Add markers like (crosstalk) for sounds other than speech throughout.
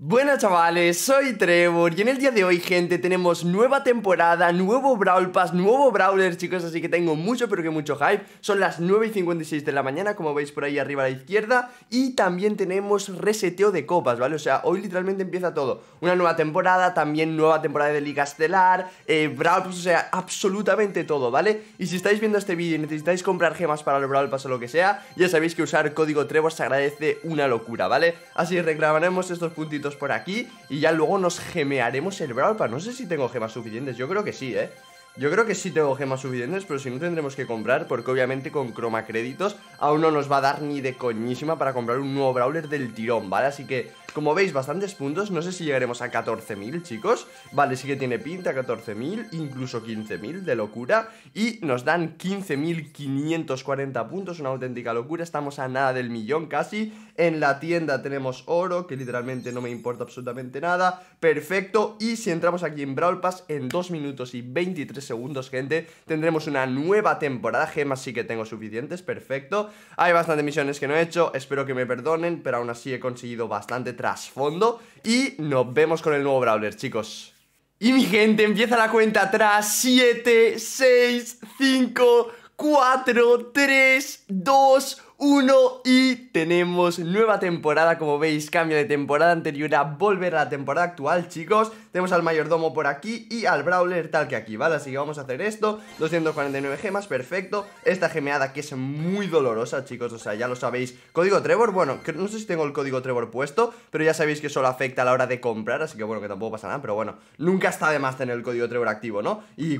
Buenas chavales, soy Trevor y en el día de hoy gente tenemos nueva temporada, nuevo Brawl Pass, nuevo Brawler chicos, así que tengo mucho pero que mucho hype Son las 9 y 56 de la mañana como veis por ahí arriba a la izquierda Y también tenemos reseteo de copas, ¿vale? O sea, hoy literalmente empieza todo Una nueva temporada, también nueva temporada de Liga Estelar, eh, Brawl Pass, o sea, absolutamente todo, ¿vale? Y si estáis viendo este vídeo y necesitáis comprar gemas para los Brawl Pass o lo que sea Ya sabéis que usar código Trevor se agradece una locura, ¿vale? Así reclamaremos estos puntitos por aquí y ya luego nos gemearemos el Brawl para No sé si tengo gemas suficientes, yo creo que sí, ¿eh? Yo creo que sí tengo gemas suficientes, pero si no tendremos que comprar, porque obviamente con croma créditos aún no nos va a dar ni de coñísima para comprar un nuevo brawler del tirón, ¿vale? Así que, como veis, bastantes puntos, no sé si llegaremos a 14.000, chicos. Vale, sí que tiene pinta 14.000, incluso 15.000, de locura. Y nos dan 15.540 puntos, una auténtica locura, estamos a nada del millón casi. En la tienda tenemos oro, que literalmente no me importa absolutamente nada. Perfecto, y si entramos aquí en Brawl Pass, en 2 minutos y 23 segundos, gente Tendremos una nueva temporada, gemas sí que tengo suficientes, perfecto Hay bastantes misiones que no he hecho, espero que me perdonen Pero aún así he conseguido bastante trasfondo Y nos vemos con el nuevo Brawler, chicos y mi gente, empieza la cuenta atrás. 7, 6, 5, 4, 3, 2, 1 y tenemos nueva temporada. Como veis, cambio de temporada anterior a volver a la temporada actual, chicos. Tenemos al mayordomo por aquí y al brawler tal que aquí, ¿vale? Así que vamos a hacer esto 249 gemas, perfecto Esta gemeada que es muy dolorosa, chicos O sea, ya lo sabéis Código Trevor, bueno, no sé si tengo el código Trevor puesto Pero ya sabéis que solo afecta a la hora de comprar Así que bueno, que tampoco pasa nada Pero bueno, nunca está de más tener el código Trevor activo, ¿no? Y,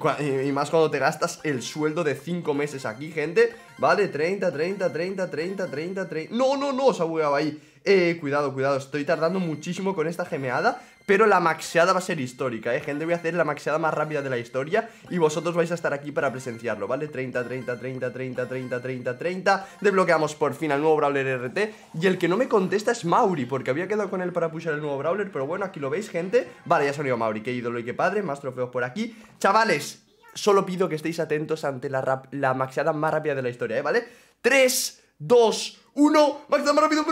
más cuando te gastas el sueldo de 5 meses aquí, gente Vale, 30, 30, 30, 30, 30, 30 No, no, no, se ha bugueado ahí eh, cuidado, cuidado, estoy tardando muchísimo con esta gemeada Pero la maxeada va a ser histórica, eh, gente Voy a hacer la maxeada más rápida de la historia Y vosotros vais a estar aquí para presenciarlo, ¿vale? 30, 30, 30, 30, 30, 30, 30 Desbloqueamos por fin al nuevo Brawler RT Y el que no me contesta es Mauri Porque había quedado con él para pushar el nuevo Brawler Pero bueno, aquí lo veis, gente Vale, ya se Mauri, qué ídolo y qué padre Más trofeos por aquí Chavales, solo pido que estéis atentos ante la, maxeada más rápida de la historia, ¿eh? ¿Vale? 3, 2, 1 Maxeada más rápido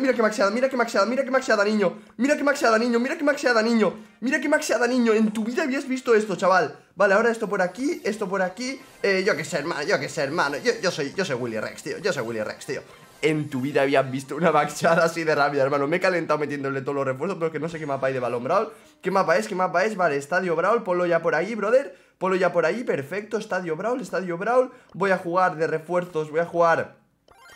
mira que maxeada, mira que maxeada, mira que maxeada, niño Mira que maxeada, niño, mira que maxeada, niño Mira que maxeada, niño, en tu vida habías visto esto, chaval Vale, ahora esto por aquí, esto por aquí eh, yo que sé, hermano, yo que sé, hermano yo, soy, yo soy Willy Rex, tío, yo soy Willy Rex, tío En tu vida habías visto una maxeada así de rabia, hermano Me he calentado metiéndole todos los refuerzos Pero que no sé qué mapa hay de Balón Brawl ¿Qué mapa es? ¿Qué mapa es? Vale, Estadio Brawl, ponlo ya por ahí, brother Ponlo ya por ahí, perfecto, Estadio Brawl, Estadio Brawl Voy a jugar de refuerzos, voy a jugar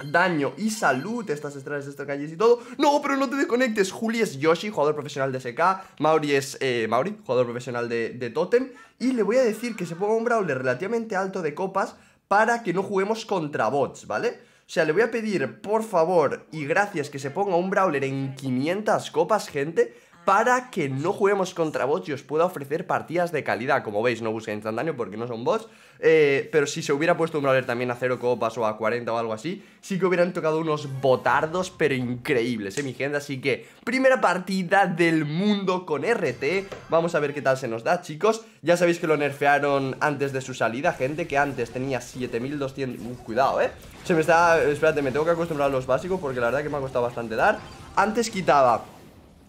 daño y salud estas estrellas, estas calles y todo. No, pero no te desconectes. Juli es Yoshi, jugador profesional de SK. Mauri es eh, Mauri, jugador profesional de, de Totem. Y le voy a decir que se ponga un brawler relativamente alto de copas para que no juguemos contra bots, ¿vale? O sea, le voy a pedir, por favor y gracias, que se ponga un brawler en 500 copas, gente para que no juguemos contra bots y os pueda ofrecer partidas de calidad. Como veis, no busca instantáneo porque no son bots. Eh, pero si se hubiera puesto un brawler también a 0 copas o a 40 o algo así, sí que hubieran tocado unos botardos, pero increíbles, eh, mi gente. Así que, primera partida del mundo con RT. Vamos a ver qué tal se nos da, chicos. Ya sabéis que lo nerfearon antes de su salida, gente, que antes tenía 7200... Uh, cuidado, eh. Se me está... Espérate, me tengo que acostumbrar a los básicos porque la verdad que me ha costado bastante dar. Antes quitaba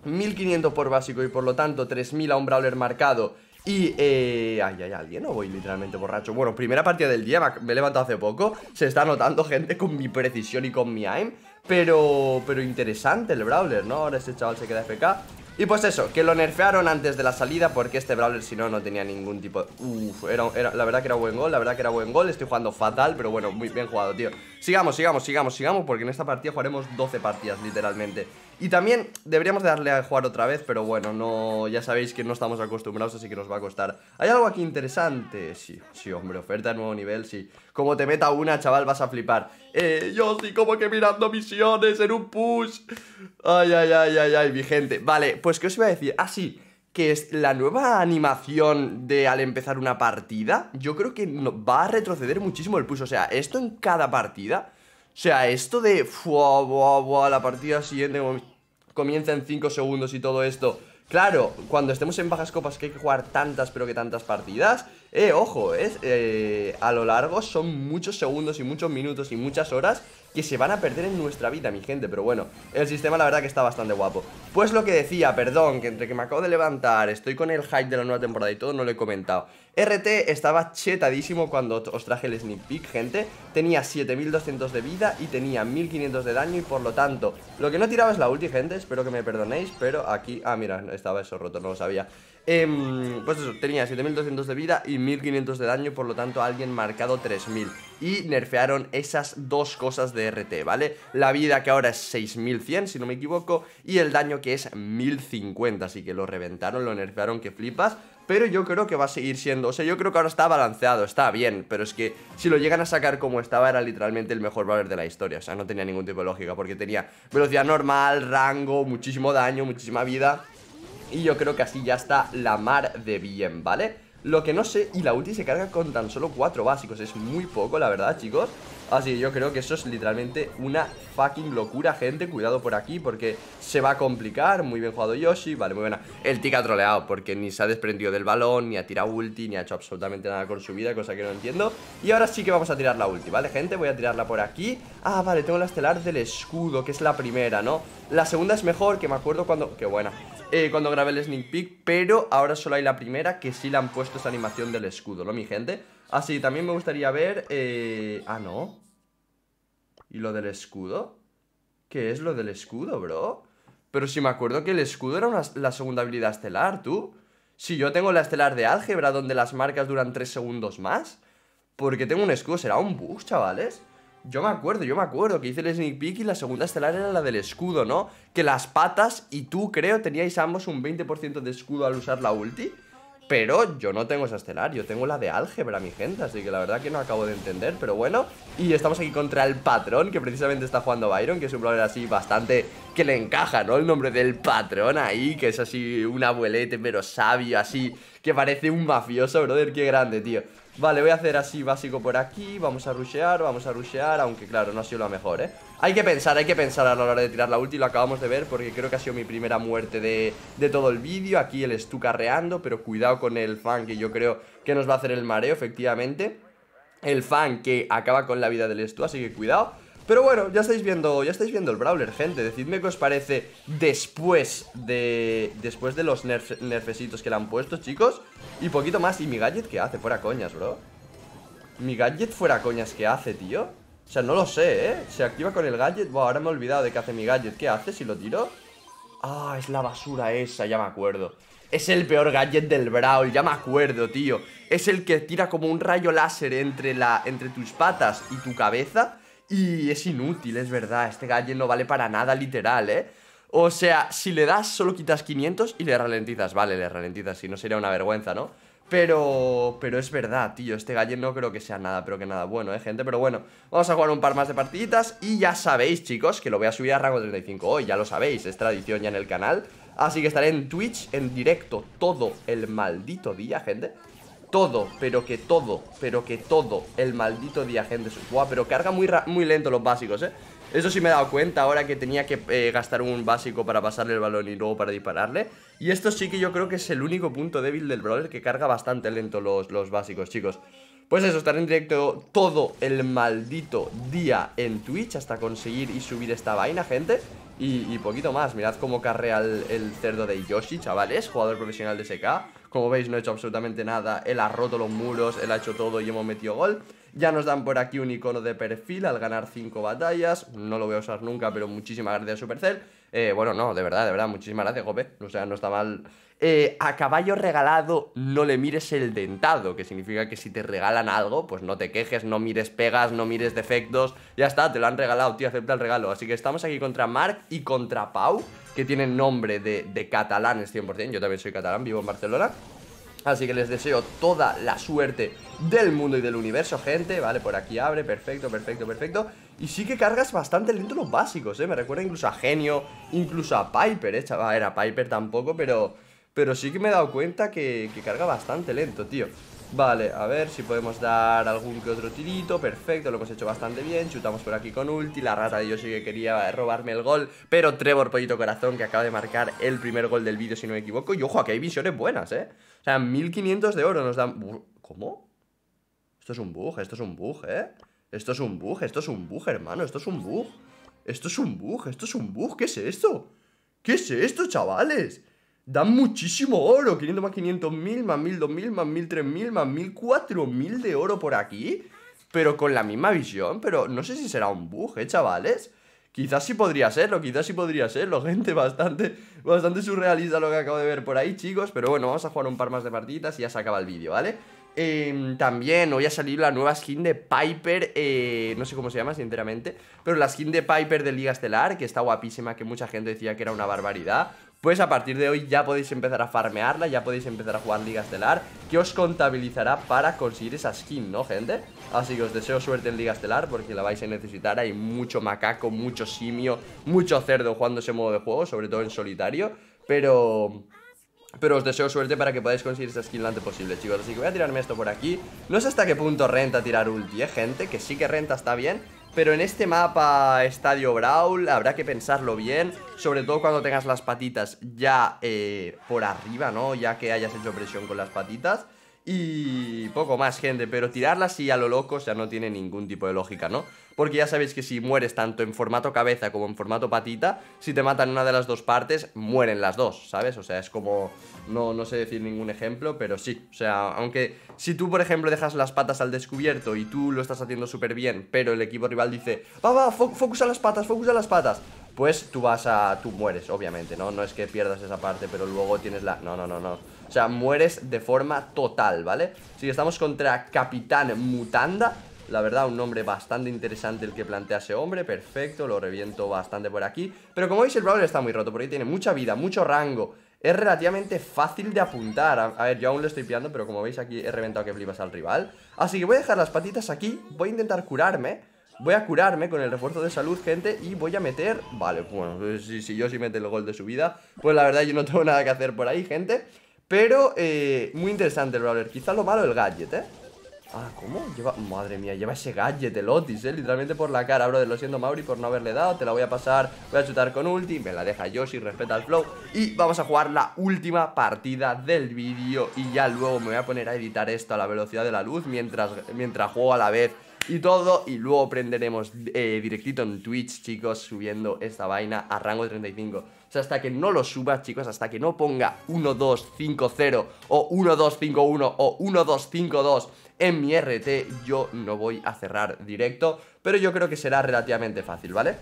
1500 por básico y por lo tanto 3000 a un brawler marcado y, eh, ay, ay, alguien no voy literalmente borracho Bueno, primera partida del día, me he levantado hace poco Se está notando gente con mi precisión y con mi aim Pero, pero interesante el Brawler, ¿no? Ahora este chaval se queda FK Y pues eso, que lo nerfearon antes de la salida Porque este Brawler si no, no tenía ningún tipo Uf, era, la verdad que era buen gol, la verdad que era buen gol Estoy jugando fatal, pero bueno, muy bien jugado, tío Sigamos, sigamos, sigamos, sigamos Porque en esta partida jugaremos 12 partidas, literalmente y también deberíamos darle a jugar otra vez, pero bueno, no ya sabéis que no estamos acostumbrados, así que nos va a costar. ¿Hay algo aquí interesante? Sí, sí, hombre, oferta de nuevo nivel, sí. Como te meta una, chaval, vas a flipar. Eh, yo sí, como que mirando misiones en un push. Ay, ay, ay, ay, ay, gente. Vale, pues ¿qué os iba a decir? Ah, sí, que es la nueva animación de al empezar una partida, yo creo que va a retroceder muchísimo el push. O sea, esto en cada partida o sea, esto de... Fua, buah, la partida siguiente comienza en 5 segundos y todo esto... Claro, cuando estemos en bajas copas que hay que jugar tantas pero que tantas partidas eh, ojo, es, eh, a lo largo son muchos segundos y muchos minutos y muchas horas que se van a perder en nuestra vida, mi gente. Pero bueno, el sistema la verdad que está bastante guapo. Pues lo que decía, perdón, que entre que me acabo de levantar, estoy con el hype de la nueva temporada y todo, no lo he comentado. RT estaba chetadísimo cuando os traje el sneak peek, gente. Tenía 7200 de vida y tenía 1500 de daño y por lo tanto... Lo que no tiraba es la ulti, gente, espero que me perdonéis, pero aquí... Ah, mira, estaba eso roto, no lo sabía. Em, pues eso, tenía 7200 de vida y 1500 de daño, por lo tanto alguien marcado 3000 Y nerfearon esas dos cosas de RT, ¿vale? La vida que ahora es 6100, si no me equivoco, y el daño que es 1050, así que lo reventaron, lo nerfearon que flipas pero yo creo que va a seguir siendo, o sea, yo creo que ahora está balanceado, está bien, pero es que si lo llegan a sacar como estaba era literalmente el mejor valor de la historia, o sea, no tenía ningún tipo de lógica porque tenía velocidad normal, rango, muchísimo daño, muchísima vida y yo creo que así ya está la mar de bien, ¿vale? Lo que no sé, y la ulti se carga con tan solo cuatro básicos Es muy poco, la verdad, chicos Así que yo creo que eso es literalmente una fucking locura, gente Cuidado por aquí, porque se va a complicar Muy bien jugado Yoshi, vale, muy buena El tic ha troleado, porque ni se ha desprendido del balón Ni ha tirado ulti, ni ha hecho absolutamente nada con su vida Cosa que no entiendo Y ahora sí que vamos a tirar la ulti, ¿vale, gente? Voy a tirarla por aquí Ah, vale, tengo la estelar del escudo, que es la primera, ¿no? La segunda es mejor, que me acuerdo cuando... Qué buena eh, cuando grabé el sneak peek Pero ahora solo hay la primera que sí le han puesto esa animación del escudo, ¿no, mi gente? Así, ah, también me gustaría ver... Eh... Ah, no ¿Y lo del escudo? ¿Qué es lo del escudo, bro? Pero si me acuerdo que el escudo era la segunda habilidad estelar, ¿tú? Si yo tengo la estelar de álgebra donde las marcas duran 3 segundos más Porque tengo un escudo, ¿será un bug, chavales? Yo me acuerdo, yo me acuerdo que hice el sneak peek y la segunda estelar era la del escudo, ¿no? Que las patas y tú, creo, teníais ambos un 20% de escudo al usar la ulti. Pero yo no tengo esa estelar, yo tengo la de álgebra, mi gente Así que la verdad que no acabo de entender, pero bueno Y estamos aquí contra el patrón, que precisamente está jugando Byron Que es un problema así bastante que le encaja, ¿no? El nombre del patrón ahí, que es así un abuelete pero sabio Así, que parece un mafioso, brother, qué grande, tío Vale, voy a hacer así básico por aquí Vamos a rushear, vamos a rushear Aunque claro, no ha sido lo mejor, ¿eh? Hay que pensar, hay que pensar a la hora de tirar la ulti Lo acabamos de ver porque creo que ha sido mi primera muerte de, todo el vídeo Aquí el Stu carreando, pero cuidado con el fan Que yo creo que nos va a hacer el mareo, efectivamente El fan que acaba con la vida del Stu, así que cuidado pero bueno, ya estáis viendo, ya estáis viendo el Brawler, gente. Decidme qué os parece después de. Después de los nerfecitos que le han puesto, chicos. Y poquito más. ¿Y mi gadget qué hace? Fuera coñas, bro. Mi gadget fuera coñas qué hace, tío. O sea, no lo sé, ¿eh? Se activa con el gadget. Buah, ahora me he olvidado de qué hace mi gadget. ¿Qué hace si lo tiro? Ah, es la basura esa, ya me acuerdo. Es el peor gadget del Brawl, ya me acuerdo, tío. Es el que tira como un rayo láser entre, la, entre tus patas y tu cabeza. Y es inútil, es verdad. Este gadget no vale para nada, literal, ¿eh? O sea, si le das, solo quitas 500 y le ralentizas. Vale, le ralentizas, si no sería una vergüenza, ¿no? Pero, pero es verdad, tío, este gallo no creo que sea nada, pero que nada bueno, eh, gente Pero bueno, vamos a jugar un par más de partiditas Y ya sabéis, chicos, que lo voy a subir a rango 35 hoy, ya lo sabéis, es tradición ya en el canal Así que estaré en Twitch en directo todo el maldito día, gente todo, pero que todo, pero que todo el maldito día, gente. Buah, pero carga muy, muy lento los básicos, eh. Eso sí me he dado cuenta ahora que tenía que eh, gastar un básico para pasarle el balón y luego para dispararle. Y esto sí que yo creo que es el único punto débil del brawler que carga bastante lento los, básicos, chicos. Pues eso, estaré en directo todo el maldito día en Twitch hasta conseguir y subir esta vaina, gente. Y, poquito más, mirad cómo carrea el, el, cerdo de Yoshi, chavales, jugador profesional de SK. Como veis, no he hecho absolutamente nada, él ha roto los muros, él ha hecho todo y hemos metido gol. Ya nos dan por aquí un icono de perfil al ganar 5 batallas. No lo voy a usar nunca, pero muchísimas gracias Supercell. Eh, bueno, no, de verdad, de verdad, muchísimas gracias, Gope. O sea, no está mal. Eh, a caballo regalado no le mires el dentado, que significa que si te regalan algo, pues no te quejes, no mires pegas, no mires defectos. Ya está, te lo han regalado, tío, acepta el regalo. Así que estamos aquí contra Mark y contra Pau, que tienen nombre de, de catalanes 100%. Yo también soy catalán, vivo en Barcelona. Así que les deseo toda la suerte del mundo y del universo, gente Vale, por aquí abre, perfecto, perfecto, perfecto Y sí que cargas bastante lento los básicos, eh Me recuerda incluso a Genio, incluso a Piper, eh Chaval, era Piper tampoco, pero... Pero sí que me he dado cuenta que, que carga bastante lento, tío Vale, a ver si podemos dar algún que otro tirito Perfecto, lo hemos hecho bastante bien Chutamos por aquí con ulti La rata de sí que quería eh, robarme el gol Pero Trevor Pollito Corazón que acaba de marcar el primer gol del vídeo si no me equivoco Y ojo, aquí hay visiones buenas, eh O sea, 1500 de oro nos dan... ¿Cómo? Esto es un bug, esto es un bug, eh Esto es un bug, esto es un bug, hermano Esto es un bug Esto es un bug, esto es un bug ¿Qué es esto? ¿Qué es esto, chavales? Da muchísimo oro. 500 más 500 mil, más 1000, 2000, más 1000, 3000, más 1000, 4000 de oro por aquí. Pero con la misma visión. Pero no sé si será un bug, ¿eh, chavales? Quizás sí podría serlo, quizás sí podría serlo, (laughs) gente. Bastante, bastante surrealista lo que acabo de ver por ahí, chicos. Pero bueno, vamos a jugar un par más de partidas y ya se acaba el vídeo, ¿vale? Em, también hoy ha salido la nueva skin de Piper, eh, no sé cómo se llama sinceramente, pero la skin de Piper de Liga Estelar, que está guapísima, que mucha gente decía que era una barbaridad. Pues a partir de hoy ya podéis empezar a farmearla, ya podéis empezar a jugar Liga Estelar, que os contabilizará para conseguir esa skin, ¿no, gente? Así que os deseo suerte en Liga Estelar, porque la vais a necesitar, hay mucho macaco, mucho simio, mucho cerdo jugando ese modo de juego, sobre todo en solitario, pero... Pero os deseo suerte para que podáis conseguir esta skin lo antes posible, chicos Así que voy a tirarme esto por aquí No sé hasta qué punto renta tirar ulti, ¿eh, gente Que sí que renta, está bien pero en este mapa Estadio Brawl habrá que pensarlo bien, sobre todo cuando tengas las patitas ya eh, por arriba, ¿no? Ya que hayas hecho presión con las patitas. Y poco más, gente, pero tirarla así a lo loco, ya no tiene ningún tipo de lógica, ¿no? Porque ya sabéis que si mueres tanto en formato cabeza como en formato patita, si te matan una de las dos partes, mueren las dos, ¿sabes? O sea, es como... No, no sé decir ningún ejemplo, pero sí. O sea, aunque si tú, por ejemplo, dejas las patas al descubierto y tú lo estás haciendo súper bien, pero el equipo rival dice, va, va, focus a las patas, focus a las patas, pues tú vas a... tú mueres, obviamente, ¿no? No es que pierdas esa parte, pero luego tienes la... No, no, no, no. O sea, mueres de forma total, ¿vale? Si estamos contra Capitán Mutanda la verdad, un nombre bastante interesante el que plantea ese hombre, perfecto, lo reviento bastante por aquí Pero como veis el Brawler está muy roto, porque tiene mucha vida, mucho rango Es relativamente fácil de apuntar, a, ver, yo aún lo estoy pillando, pero como veis aquí he reventado que flipas al rival Así que voy a dejar las patitas aquí, voy a intentar curarme Voy a curarme con el refuerzo de salud, gente Y voy a meter... Vale, bueno, si, yo sí mete el gol de su vida Pues la verdad yo no tengo nada que hacer por ahí, gente pero, eh, muy interesante el brawler. quizá lo malo el gadget, ¿eh? Ah, ¿cómo? Lleva... Madre mía, lleva ese gadget el Otis, eh Literalmente por la cara, brother Lo siento, Mauri, por no haberle dado Te la voy a pasar Voy a chutar con ulti Me la deja Yoshi, respeta el flow Y vamos a jugar la última partida del vídeo Y ya luego me voy a poner a editar esto a la velocidad de la luz Mientras, mientras juego a la vez y todo Y luego prenderemos eh, directito en Twitch, chicos Subiendo esta vaina a rango 35 o sea, hasta que no lo suba, chicos, hasta que no ponga 1-2-5-0 o 1 2 1251 o 1 2 1252 en mi RT, yo no voy a cerrar directo. Pero yo creo que será relativamente fácil, ¿vale?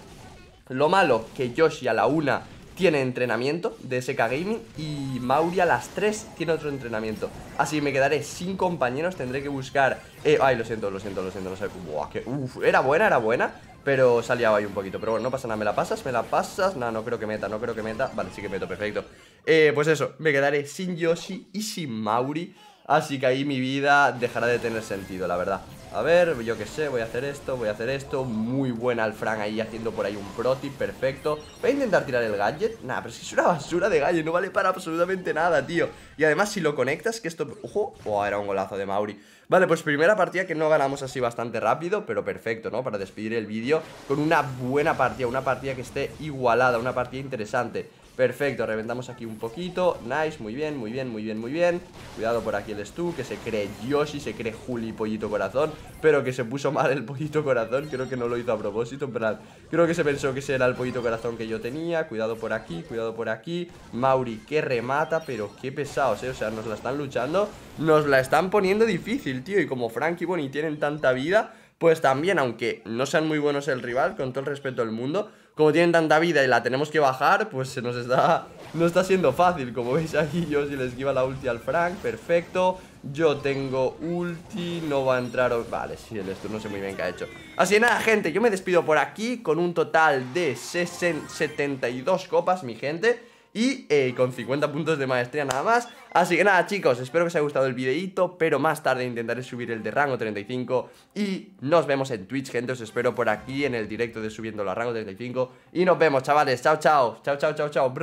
Lo malo, que Yoshi a la 1 tiene entrenamiento de SK Gaming y Mauri a las 3 tiene otro entrenamiento. Así me quedaré sin compañeros, tendré que buscar... Eh, ay, lo siento, lo siento, lo siento, no sé Buah, que... Uf, era buena, era buena. Pero salía ahí un poquito, pero bueno, no pasa nada, me la pasas, me la pasas No, no creo que meta, no creo que meta, vale, sí que meto, perfecto eh, Pues eso, me quedaré sin Yoshi y sin Mauri Así que ahí mi vida dejará de tener sentido, la verdad A ver, yo qué sé, voy a hacer esto, voy a hacer esto Muy buena el Frank ahí haciendo por ahí un proti, perfecto Voy a intentar tirar el gadget Nah, pero es que es una basura de gadget, no vale para absolutamente nada, tío Y además si lo conectas, que esto... ¡Ojo! era un golazo de Mauri Vale, pues primera partida que no ganamos así bastante rápido Pero perfecto, ¿no? Para despedir el vídeo Con una buena partida, una partida que esté igualada Una partida interesante Perfecto, reventamos aquí un poquito Nice, muy bien, muy bien, muy bien, muy bien Cuidado por aquí el Stu, que se cree Yoshi Se cree Juli Pollito Corazón Pero que se puso mal el Pollito Corazón Creo que no lo hizo a propósito, pero Creo que se pensó que ese era el Pollito Corazón que yo tenía Cuidado por aquí, cuidado por aquí Mauri, que remata, pero qué pesados, eh. O sea, nos la están luchando Nos la están poniendo difícil, tío Y como Frank y Bonnie tienen tanta vida Pues también, aunque no sean muy buenos el rival Con todo el respeto del mundo como tienen tanta vida y la tenemos que bajar, pues se nos está... No está siendo fácil, como veis aquí yo si les esquiva la ulti al Frank, perfecto Yo tengo ulti, no va a entrar... Vale, sí, el esto no sé muy bien qué ha hecho Así que nada, gente, yo me despido por aquí con un total de 72 copas, mi gente y eh, con 50 puntos de maestría nada más. Así que nada chicos, espero que os haya gustado el videito, pero más tarde intentaré subir el de rango 35 y nos vemos en Twitch, gente, os espero por aquí en el directo de subiendo la rango 35 y nos vemos chavales, chao chao, chao chao chao chao.